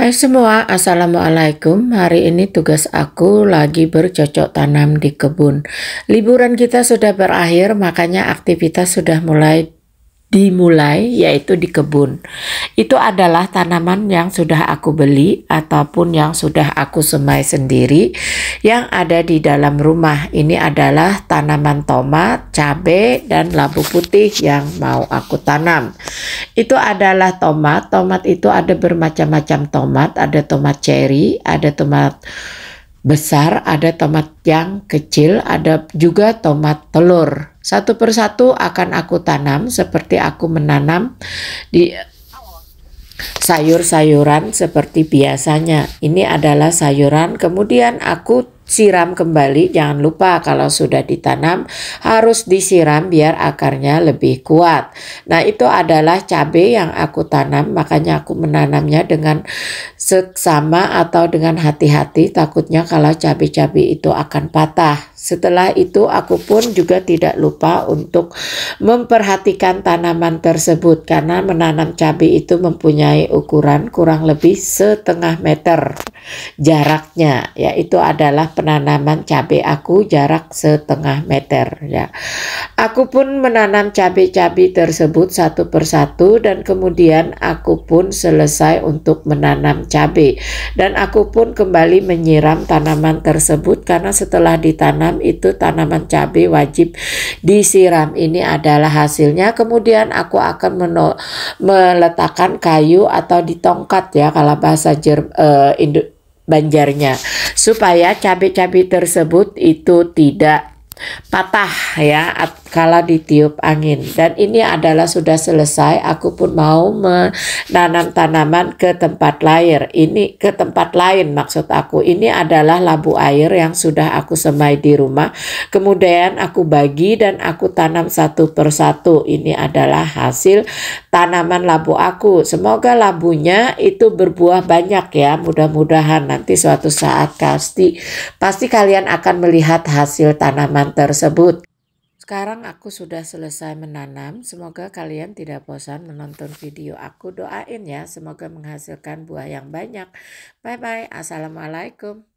Hai semua, Assalamualaikum. Hari ini tugas aku lagi bercocok tanam di kebun. Liburan kita sudah berakhir, makanya aktivitas sudah mulai dimulai yaitu di kebun. Itu adalah tanaman yang sudah aku beli ataupun yang sudah aku semai sendiri yang ada di dalam rumah. Ini adalah tanaman tomat, cabe dan labu putih yang mau aku tanam. Itu adalah tomat. Tomat itu ada bermacam-macam tomat, ada tomat cherry, ada tomat besar, ada tomat yang kecil, ada juga tomat telur. Satu persatu akan aku tanam seperti aku menanam di sayur-sayuran seperti biasanya. Ini adalah sayuran, kemudian aku siram kembali. Jangan lupa kalau sudah ditanam harus disiram biar akarnya lebih kuat. Nah, itu adalah cabai yang aku tanam, makanya aku menanamnya dengan seksama atau dengan hati-hati takutnya kalau cabai-cabai itu akan patah. Setelah itu aku pun juga tidak lupa untuk memperhatikan tanaman tersebut karena menanam cabai itu mempunyai ukuran kurang lebih setengah meter jaraknya yaitu adalah penanaman cabai aku jarak setengah meter ya. Aku pun menanam cabai-cabai tersebut satu persatu dan kemudian aku pun selesai untuk menanam cabai dan aku pun kembali menyiram tanaman tersebut karena setelah ditanam itu tanaman cabai wajib disiram. Ini adalah hasilnya. Kemudian aku akan meletakkan kayu atau ditongkat ya kalau bahasa uh, Banjarnya supaya cabai-cabai tersebut itu tidak patah ya kala ditiup angin dan ini adalah sudah selesai aku pun mau menanam tanaman ke tempat lain ini ke tempat lain maksud aku ini adalah labu air yang sudah aku semai di rumah kemudian aku bagi dan aku tanam satu persatu ini adalah hasil tanaman labu aku semoga labunya itu berbuah banyak ya mudah-mudahan nanti suatu saat pasti pasti kalian akan melihat hasil tanaman tersebut. Sekarang aku sudah selesai menanam. Semoga kalian tidak bosan menonton video aku. Doain ya, semoga menghasilkan buah yang banyak. Bye bye. Assalamualaikum.